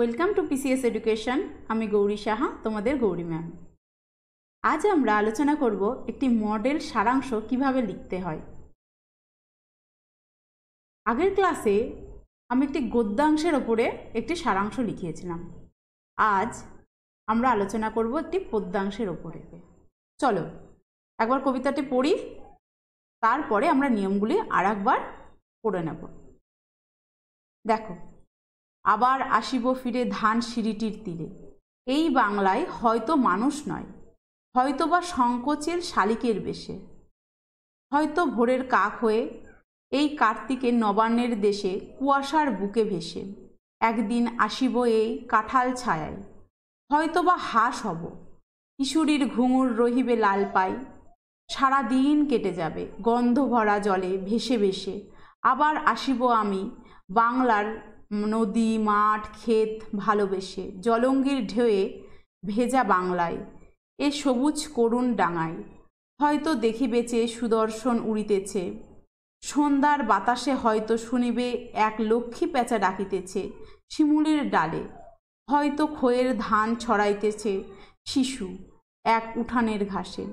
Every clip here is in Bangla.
ওয়েলকাম টু পিসিএস এডুকেশন আমি গৌরী সাহা তোমাদের গৌরী ম্যাম আজ আমরা আলোচনা করব একটি মডেল সারাংশ কিভাবে লিখতে হয় আগের ক্লাসে আমি একটি গদ্যাংশের ওপরে একটি সারাংশ লিখিয়েছিলাম আজ আমরা আলোচনা করব একটি পদ্যাংশের ওপরে চলো একবার কবিতাটি পড়ি তারপরে আমরা নিয়মগুলি আর একবার পড়ে নেব দেখো আবার আসিব ফিরে ধান সিঁড়িটির তীরে এই বাংলায় হয়তো মানুষ নয় হয়তো বা সংকোচের শালিকের বেশে হয়তো ভোরের কাক হয়ে এই কার্তিকে নবান্নের দেশে কুয়াশার বুকে ভেসে একদিন আসিব এই কাঁঠাল ছায়ায় হয়তো বা হাস হব কিশোরীর ঘুঙুর রহিবে লাল পাই সারা দিন কেটে যাবে গন্ধ ভরা জলে ভেসে ভেসে আবার আসিব আমি বাংলার নদী মাঠ ক্ষেত ভালোবেসে জলঙ্গির ঢেউয়ে ভেজা বাংলায় এ সবুজ করুণ ডাঙায় হয়তো দেখিবে চেয়ে সুদর্শন উড়িতেছে সন্ধ্যার বাতাসে হয়তো শুনিবে এক লক্ষ্মী পেঁচা ডাকিতেছে শিমুলের ডালে হয়তো খয়ের ধান ছড়াইতেছে শিশু এক উঠানের ঘাসে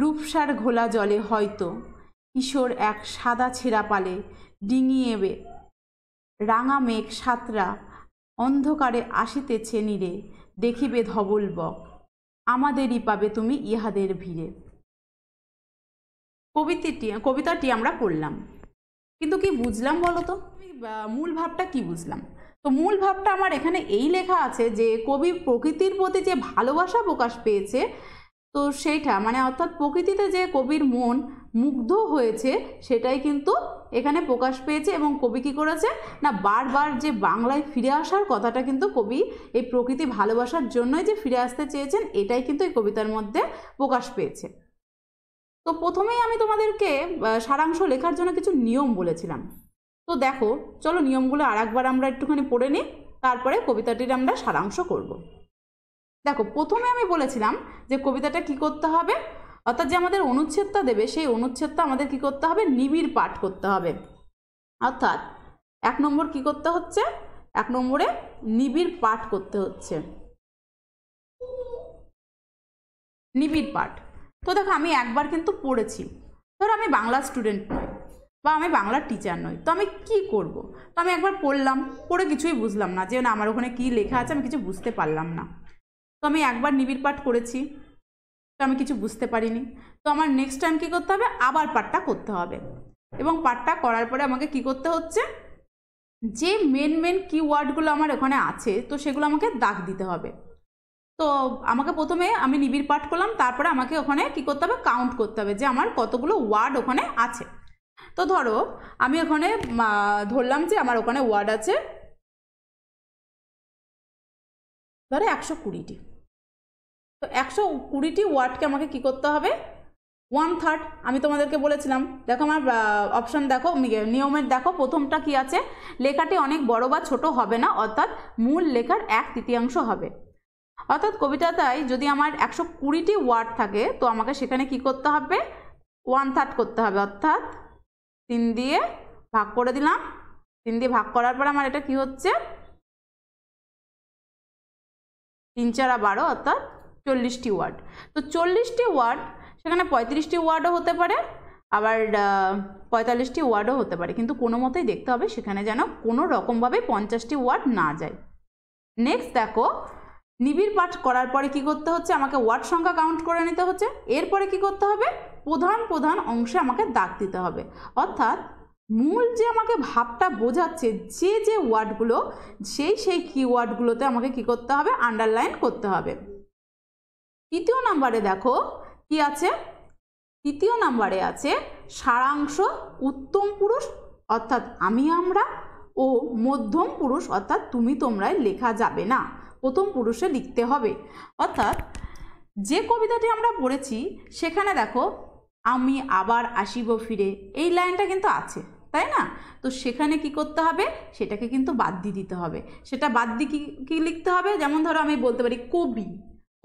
রূপসার ঘোলা জলে হয়তো কিশোর এক সাদা ছেঁড়া পালে ডিঙিয়ে রাঙা মেঘ সাতরা অন্ধকারে আসিতেছে নিরে দেখিবে ধবল বক আমাদেরই পাবে তুমি ইহাদের ভিড়ে কবিতাটি কবিতাটি আমরা পড়লাম কিন্তু কি বুঝলাম বলো তো মূল ভাবটা কি বুঝলাম তো মূল ভাবটা আমার এখানে এই লেখা আছে যে কবি প্রকৃতির প্রতি যে ভালোবাসা প্রকাশ পেয়েছে তো সেইটা মানে অর্থাৎ প্রকৃতিতে যে কবির মন মুগ্ধ হয়েছে সেটাই কিন্তু এখানে প্রকাশ পেয়েছে এবং কবি কী করেছে না বারবার যে বাংলায় ফিরে আসার কথাটা কিন্তু কবি এই প্রকৃতি ভালোবাসার জন্যই যে ফিরে আসতে চেয়েছেন এটাই কিন্তু এই কবিতার মধ্যে প্রকাশ পেয়েছে তো প্রথমেই আমি তোমাদেরকে সারাংশ লেখার জন্য কিছু নিয়ম বলেছিলাম তো দেখো চলো নিয়মগুলো আর একবার আমরা একটুখানি পড়ে নিই তারপরে কবিতাটির আমরা সারাংশ করব। দেখো প্রথমে আমি বলেছিলাম যে কবিতাটা কি করতে হবে অর্থাৎ যে আমাদের অনুচ্ছেদটা দেবে সেই অনুচ্ছেদটা আমাদের কি করতে হবে নিবিড় পাঠ করতে হবে অর্থাৎ এক নম্বর কি করতে হচ্ছে এক নম্বরে নিবিড় পাঠ করতে হচ্ছে নিবিড় পাঠ তো দেখো আমি একবার কিন্তু পড়েছি ধরো আমি বাংলা স্টুডেন্ট নই বা আমি বাংলার টিচার নই তো আমি কি করব। তো আমি একবার পড়লাম পড়ে কিছুই বুঝলাম না যে না আমার ওখানে কি লেখা আছে আমি কিছু বুঝতে পারলাম না তো আমি একবার নিবিড় পাঠ করেছি তো আমি কিছু বুঝতে পারিনি তো আমার নেক্সট টাইম কী করতে হবে আবার পার্টটা করতে হবে এবং পাঠটা করার পরে আমাকে কি করতে হচ্ছে যে মেন মেন কিওয়ার্ডগুলো আমার ওখানে আছে তো সেগুলো আমাকে দাগ দিতে হবে তো আমাকে প্রথমে আমি নিবিড় পাঠ করলাম তারপরে আমাকে ওখানে কি করতে হবে কাউন্ট করতে হবে যে আমার কতগুলো ওয়ার্ড ওখানে আছে তো ধরো আমি ওখানে ধরলাম যে আমার ওখানে ওয়ার্ড আছে ধরো একশো কুড়িটি তো একশো কুড়িটি ওয়ার্ডকে আমাকে কি করতে হবে ওয়ান থার্ড আমি তোমাদেরকে বলেছিলাম দেখো আমার অপশান দেখো ইয়ে, নিয়মের দেখো প্রথমটা কি আছে লেখাটি অনেক বড় বা ছোট হবে না অর্থাৎ মূল লেখার এক তৃতীয়াংশ হবে অর্থাৎ কবিতাটায় যদি আমার একশো কুড়িটি ওয়ার্ড থাকে তো আমাকে সেখানে কি করতে হবে ওয়ান থার্ড করতে হবে অর্থাৎ তিন দিয়ে ভাগ করে দিলাম তিন দিয়ে ভাগ করার পর আমার এটা কি হচ্ছে তিন চারা বারো অর্থাৎ চল্লিশটি ওয়ার্ড তো চল্লিশটি ওয়ার্ড সেখানে পঁয়ত্রিশটি ওয়ার্ডও হতে পারে আবার পঁয়তাল্লিশটি ওয়ার্ডও হতে পারে কিন্তু কোনো মতেই দেখতে হবে সেখানে যেন কোনো রকমভাবে পঞ্চাশটি ওয়ার্ড না যায় নেক্সট দেখো নিবিড় পাঠ করার পরে কি করতে হচ্ছে আমাকে ওয়ার্ড সংখ্যা কাউন্ট করে নিতে হচ্ছে এরপরে কি করতে হবে প্রধান প্রধান অংশে আমাকে দাগ দিতে হবে অর্থাৎ মূল যে আমাকে ভাবটা বোঝাচ্ছে যে যে ওয়ার্ডগুলো সেই সেই ওয়ার্ডগুলোতে আমাকে কি করতে হবে আন্ডারলাইন করতে হবে তৃতীয় নাম্বারে দেখো কি আছে তৃতীয় নাম্বারে আছে সারাংশ উত্তম পুরুষ অর্থাৎ আমি আমরা ও মধ্যম পুরুষ অর্থাৎ তুমি তোমরায় লেখা যাবে না প্রথম পুরুষে লিখতে হবে অর্থাৎ যে কবিতাটি আমরা পড়েছি সেখানে দেখো আমি আবার আসিব ফিরে এই লাইনটা কিন্তু আছে তাই না তো সেখানে কি করতে হবে সেটাকে কিন্তু বাদ দিয়ে দিতে হবে সেটা বাদ দিয়ে কী লিখতে হবে যেমন ধরো আমি বলতে পারি কবি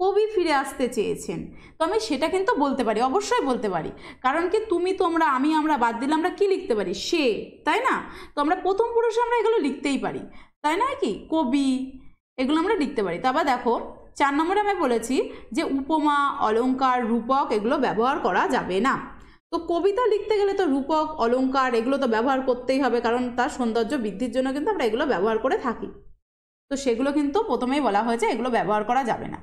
কবি ফিরে আসতে চেয়েছেন তো আমি সেটা কিন্তু বলতে পারি অবশ্যই বলতে পারি কারণ কি তুমি তোমরা আমি আমরা বাদ দিলে আমরা কি লিখতে পারি সে তাই না তো আমরা প্রথম পুরুষে আমরা এগুলো লিখতেই পারি তাই না কি কবি এগুলো আমরা লিখতে পারি তারপর দেখো চার নম্বরে আমি বলেছি যে উপমা অলঙ্কার রূপক এগুলো ব্যবহার করা যাবে না তো কবিতা লিখতে গেলে তো রূপক অলঙ্কার এগুলো তো ব্যবহার করতেই হবে কারণ তার সৌন্দর্য বৃদ্ধির জন্য কিন্তু আমরা এগুলো ব্যবহার করে থাকি তো সেগুলো কিন্তু প্রথমেই বলা হয়েছে এগুলো ব্যবহার করা যাবে না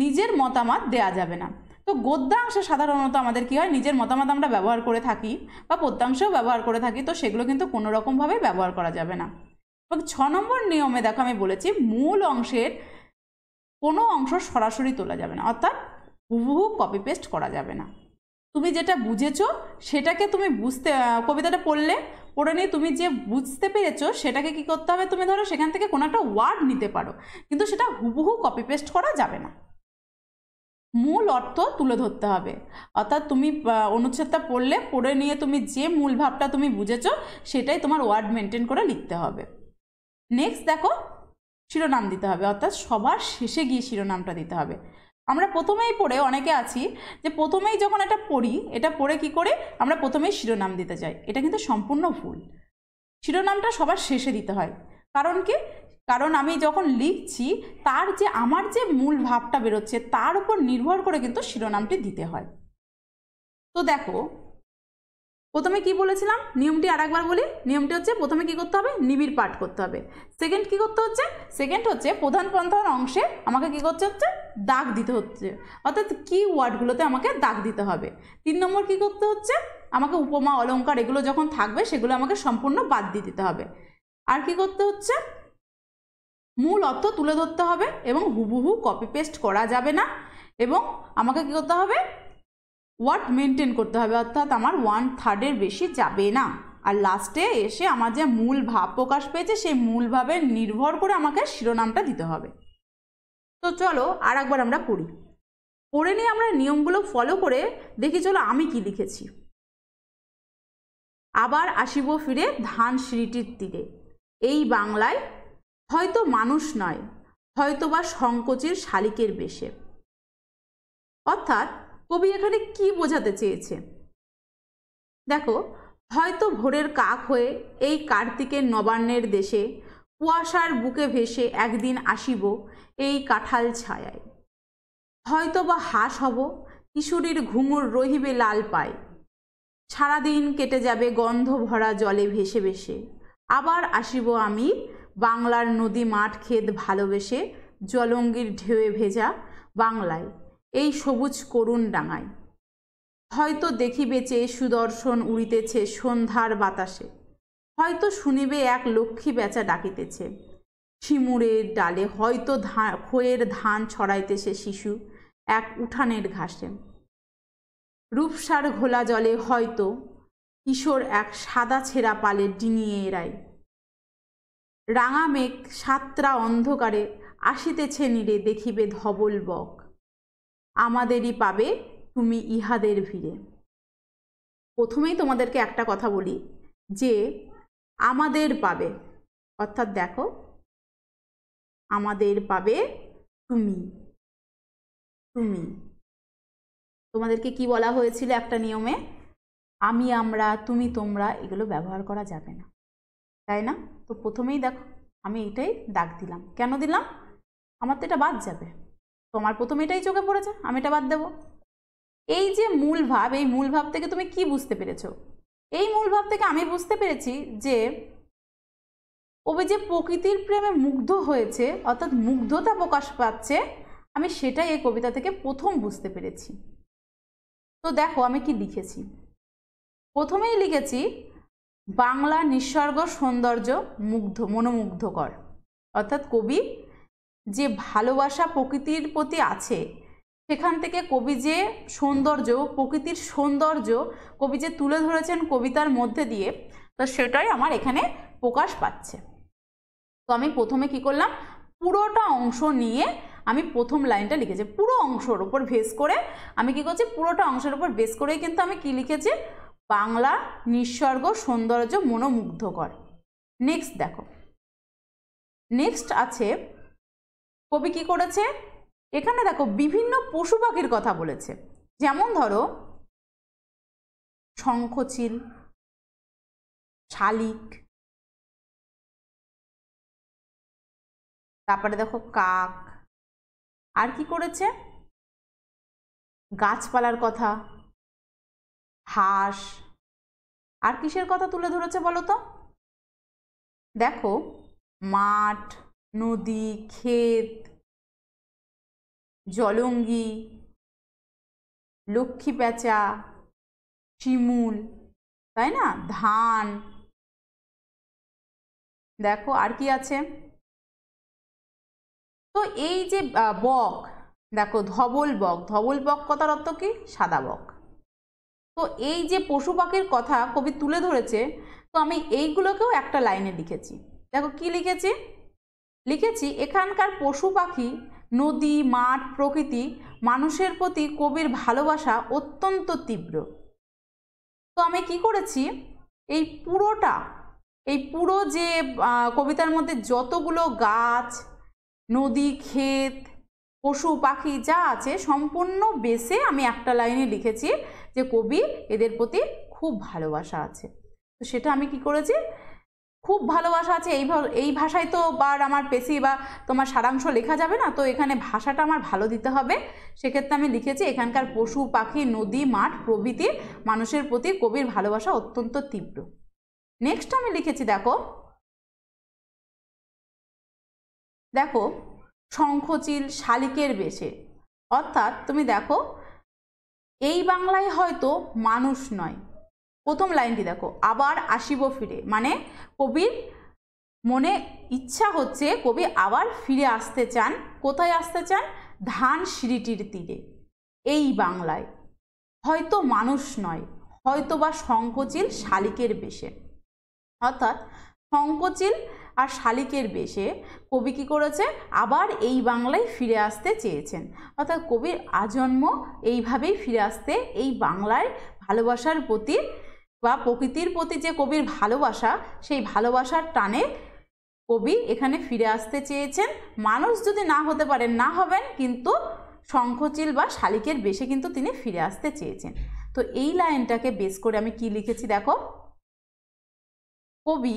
নিজের মতামত দেয়া যাবে না তো গদ্যাংশে সাধারণত আমাদের কি হয় নিজের মতামত আমরা ব্যবহার করে থাকি বা পদ্যাংশেও ব্যবহার করে থাকি তো সেগুলো কিন্তু কোনো রকমভাবে ব্যবহার করা যাবে না এবং ছ নম্বর নিয়মে দেখো আমি বলেছি মূল অংশের কোনো অংশ সরাসরি তোলা যাবে না অর্থাৎ হুবহু কপি পেস্ট করা যাবে না তুমি যেটা বুঝেছো সেটাকে তুমি বুঝতে কবিতাটা পড়লে পড়ে নিয়ে তুমি যে বুঝতে পেরেছো সেটাকে কি করতে হবে তুমি ধরো সেখান থেকে কোনো একটা ওয়ার্ড নিতে পারো কিন্তু সেটা হুবহু কপি পেস্ট করা যাবে না মূল অর্থ তুলে ধরতে হবে অর্থাৎ তুমি অনুচ্ছেদটা পড়লে পড়ে নিয়ে তুমি যে মূল ভাবটা তুমি বুঝেছ সেটাই তোমার ওয়ার্ড মেনটেন করে লিখতে হবে নেক্সট দেখো শিরোনাম দিতে হবে অর্থাৎ সবার শেষে গিয়ে শিরোনামটা দিতে হবে আমরা প্রথমেই পড়ে অনেকে আছি যে প্রথমেই যখন এটা পড়ি এটা পড়ে কি করে আমরা প্রথমেই শিরোনাম দিতে যাই এটা কিন্তু সম্পূর্ণ ভুল শিরোনামটা সবার শেষে দিতে হয় কারণ কি কারণ আমি যখন লিখছি তার যে আমার যে মূল ভাবটা বেরোচ্ছে তার উপর নির্ভর করে কিন্তু শিরোনামটি দিতে হয় তো দেখো প্রথমে কি বলেছিলাম নিয়মটি আর একবার বলি নিয়মটি হচ্ছে প্রথমে কি করতে হবে নিবিড় পাঠ করতে হবে সেকেন্ড কি করতে হচ্ছে সেকেন্ড হচ্ছে প্রধান পন্থার অংশে আমাকে কি করতে হচ্ছে দাগ দিতে হচ্ছে অর্থাৎ কি ওয়ার্ডগুলোতে আমাকে দাগ দিতে হবে তিন নম্বর কি করতে হচ্ছে আমাকে উপমা অলঙ্কার এগুলো যখন থাকবে সেগুলো আমাকে সম্পূর্ণ বাদ দিয়ে দিতে হবে আর কি করতে হচ্ছে মূল অর্থ তুলে ধরতে হবে এবং হুবহু কপি পেস্ট করা যাবে না এবং আমাকে কী করতে হবে ওয়ার্ড মেনটেন করতে হবে অর্থাৎ আমার ওয়ান থার্ডের বেশি যাবে না আর লাস্টে এসে আমার যে মূল ভাব প্রকাশ পেয়েছে সেই মূল ভাবে নির্ভর করে আমাকে শিরোনামটা দিতে হবে তো চলো আর একবার আমরা পড়ি পড়ে নিয়ে আমরা নিয়মগুলো ফলো করে দেখি চলো আমি কি লিখেছি আবার আসিব ফিরে ধান সিঁড়িটির তীরে এই বাংলায় হয়তো মানুষ নয় হয়তো বা সংকোচের শালিকের বেশে অর্থাৎ কবি এখানে কি বোঝাতে চেয়েছে দেখো হয়তো ভোরের কাক হয়ে এই কার্তিকের নবান্নের দেশে কুয়াশার বুকে ভেসে একদিন আসিব এই কাঁঠাল ছায়ায় হয়তো বা হাস হব কিশোরীর ঘুঙুর রহিবে লাল পায় সারাদিন কেটে যাবে গন্ধ ভরা জলে ভেসে ভেসে আবার আসিব আমি বাংলার নদী মাঠ খেদ ভালোবেসে জলঙ্গির ঢেউয়ে ভেজা বাংলায় এই সবুজ করুণ ডাঙায় হয়তো দেখিবে চেয়ে সুদর্শন উড়িতেছে সন্ধ্যার বাতাসে হয়তো শুনিবে এক লক্ষ্মী বেচা ডাকিতেছে শিমুরের ডালে হয়তো ধা খোয়ের ধান ছড়াইতেছে শিশু এক উঠানের ঘাসে রূপসার ঘোলা জলে হয়তো কিশোর এক সাদা ছেঁড়া পালে ডিঙিয়ে এরায় রাঙা মেঘ সাতরা অন্ধকারে আসিতেছে নিরে দেখিবে ধবল বক আমাদেরই পাবে তুমি ইহাদের ভিড়ে প্রথমেই তোমাদেরকে একটা কথা বলি যে আমাদের পাবে অর্থাৎ দেখো আমাদের পাবে তুমি তুমি তোমাদেরকে কি বলা হয়েছিল একটা নিয়মে আমি আমরা তুমি তোমরা এগুলো ব্যবহার করা যাবে না তাই না তো প্রথমেই দেখো আমি এটাই দাগ দিলাম কেন দিলাম আমার তো এটা বাদ যাবে তো আমার প্রথমে এটাই চোখে পড়েছে আমি এটা বাদ দেবো এই যে মূল ভাব এই মূল ভাব থেকে তুমি কি বুঝতে পেরেছ এই মূল ভাব থেকে আমি বুঝতে পেরেছি যে ওবে যে প্রকৃতির প্রেমে মুগ্ধ হয়েছে অর্থাৎ মুগ্ধতা প্রকাশ পাচ্ছে আমি সেটাই এই কবিতা থেকে প্রথম বুঝতে পেরেছি তো দেখো আমি কি লিখেছি প্রথমেই লিখেছি বাংলা নিঃসর্গ সৌন্দর্য মুগ্ধ মনোমুগ্ধকর অর্থাৎ কবি যে ভালোবাসা প্রকৃতির প্রতি আছে সেখান থেকে কবি যে সৌন্দর্য প্রকৃতির সৌন্দর্য কবি যে তুলে ধরেছেন কবিতার মধ্যে দিয়ে তো সেটাই আমার এখানে প্রকাশ পাচ্ছে তো আমি প্রথমে কি করলাম পুরোটা অংশ নিয়ে আমি প্রথম লাইনটা লিখেছি পুরো অংশের উপর ভেস করে আমি কি করছি পুরোটা অংশের উপর বেস করেই কিন্তু আমি কি লিখেছি বাংলা নিঃসর্গ সৌন্দর্য মনোমুগ্ধ করে নেক্সট দেখো নেক্সট আছে কবি কি করেছে এখানে দেখো বিভিন্ন পশু পাখির কথা বলেছে যেমন ধরো শঙ্খচিল শালিক তারপরে দেখো কাক আর কি করেছে গাছপালার কথা হাঁস আর কিসের কথা তুলে ধরেছে বলো তো দেখো মাঠ নদী ক্ষেত জলঙ্গি লক্ষ্মী প্যাঁচা শিমুল তাই না ধান দেখো আর কি আছে তো এই যে বক দেখো ধবল বক ধবল বক কথার অর্থ কি সাদা বক তো এই যে পশু পাখির কথা কবি তুলে ধরেছে তো আমি এইগুলোকেও একটা লাইনে লিখেছি দেখো কি লিখেছি লিখেছি এখানকার পশু পাখি নদী মাঠ প্রকৃতি মানুষের প্রতি কবির ভালোবাসা অত্যন্ত তীব্র তো আমি কি করেছি এই পুরোটা এই পুরো যে কবিতার মধ্যে যতগুলো গাছ নদী ক্ষেত পশু পাখি যা আছে সম্পূর্ণ বেসে আমি একটা লাইনে লিখেছি যে কবি এদের প্রতি খুব ভালোবাসা আছে তো সেটা আমি কি করেছি খুব ভালোবাসা আছে এই এই ভাষায় তো বার আমার পেশি বা তোমার সারাংশ লেখা যাবে না তো এখানে ভাষাটা আমার ভালো দিতে হবে সেক্ষেত্রে আমি লিখেছি এখানকার পশু পাখি নদী মাঠ প্রভৃতি মানুষের প্রতি কবির ভালোবাসা অত্যন্ত তীব্র নেক্সট আমি লিখেছি দেখো দেখো শঙ্খচিল শালিকের বেশে অর্থাৎ তুমি দেখো এই বাংলায় হয়তো মানুষ নয় প্রথম লাইনটি দেখো আবার আসিব ফিরে মানে কবির মনে ইচ্ছা হচ্ছে কবি আবার ফিরে আসতে চান কোথায় আসতে চান ধান সিঁড়িটির তীরে এই বাংলায় হয়তো মানুষ নয় হয়তো বা শঙ্কচিল শালিকের বেশে অর্থাৎ শঙ্কচিল আর শালিকের বেশে কবি কী করেছে আবার এই বাংলায় ফিরে আসতে চেয়েছেন অর্থাৎ কবির আজন্ম এইভাবেই ফিরে আসতে এই বাংলায় ভালোবাসার প্রতি বা প্রকৃতির প্রতি যে কবির ভালোবাসা সেই ভালোবাসার টানে কবি এখানে ফিরে আসতে চেয়েছেন মানুষ যদি না হতে পারেন না হবেন কিন্তু শঙ্খচিল বা শালিকের বেশে কিন্তু তিনি ফিরে আসতে চেয়েছেন তো এই লাইনটাকে বেস করে আমি কি লিখেছি দেখো কবি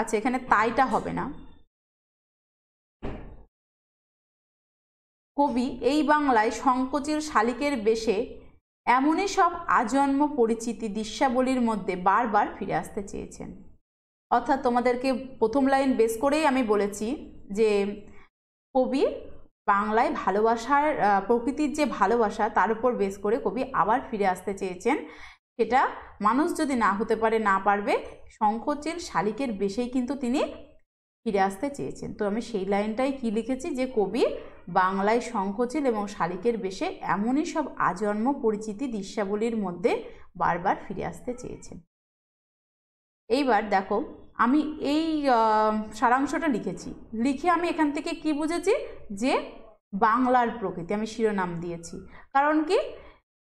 আচ্ছা এখানে তাইটা হবে না কবি এই বাংলায় সংকোচের শালিকের বেশে এমনই সব আজন্ম পরিচিতি দৃশ্যাবলীর মধ্যে বারবার ফিরে আসতে চেয়েছেন অর্থাৎ তোমাদেরকে প্রথম লাইন বেস করেই আমি বলেছি যে কবি বাংলায় ভালোবাসার প্রকৃতির যে ভালোবাসা তার উপর বেস করে কবি আবার ফিরে আসতে চেয়েছেন সেটা মানুষ যদি না হতে পারে না পারবে শঙ্খচের শালিকের বেশেই কিন্তু তিনি ফিরে আসতে চেয়েছেন তো আমি সেই লাইনটাই কি লিখেছি যে কবি বাংলায় শঙ্খচিল এবং শালিকের বেশে এমনই সব আজন্ম পরিচিতি দৃশ্যাবলীর মধ্যে বারবার ফিরে আসতে চেয়েছেন এইবার দেখো আমি এই সারাংশটা লিখেছি লিখে আমি এখান থেকে কি বুঝেছি যে বাংলার প্রকৃতি আমি শিরোনাম দিয়েছি কারণ কি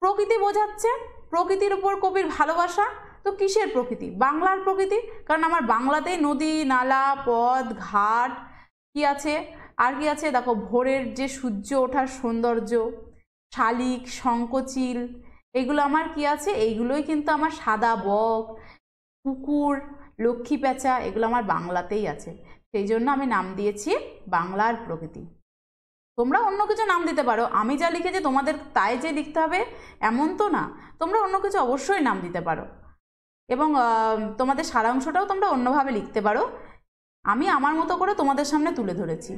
প্রকৃতি বোঝাচ্ছে প্রকৃতির উপর কবির ভালোবাসা তো কিসের প্রকৃতি বাংলার প্রকৃতি কারণ আমার বাংলাতেই নদী নালা পথ ঘাট কি আছে আর কি আছে দেখো ভোরের যে সূর্য ওঠার সৌন্দর্য শালিক শঙ্কচিল এগুলো আমার কি আছে এইগুলোই কিন্তু আমার সাদা বক কুকুর লক্ষ্মী প্যাঁচা এগুলো আমার বাংলাতেই আছে সেই জন্য আমি নাম দিয়েছি বাংলার প্রকৃতি তোমরা অন্য কিছু নাম দিতে পারো আমি যা লিখেছি তোমাদের তাই যে লিখতে হবে এমন তো না তোমরা অন্য কিছু অবশ্যই নাম দিতে পারো এবং তোমাদের সারাংশটাও তোমরা অন্যভাবে লিখতে পারো আমি আমার মতো করে তোমাদের সামনে তুলে ধরেছি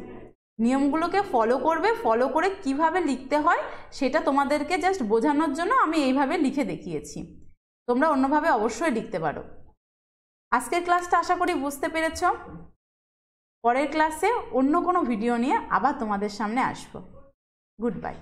নিয়মগুলোকে ফলো করবে ফলো করে কিভাবে লিখতে হয় সেটা তোমাদেরকে জাস্ট বোঝানোর জন্য আমি এইভাবে লিখে দেখিয়েছি তোমরা অন্যভাবে অবশ্যই লিখতে পারো আজকের ক্লাসটা আশা করি বুঝতে পেরেছ পরের ক্লাসে অন্য কোনো ভিডিও নিয়ে আবার তোমাদের সামনে আসবো গুড বাই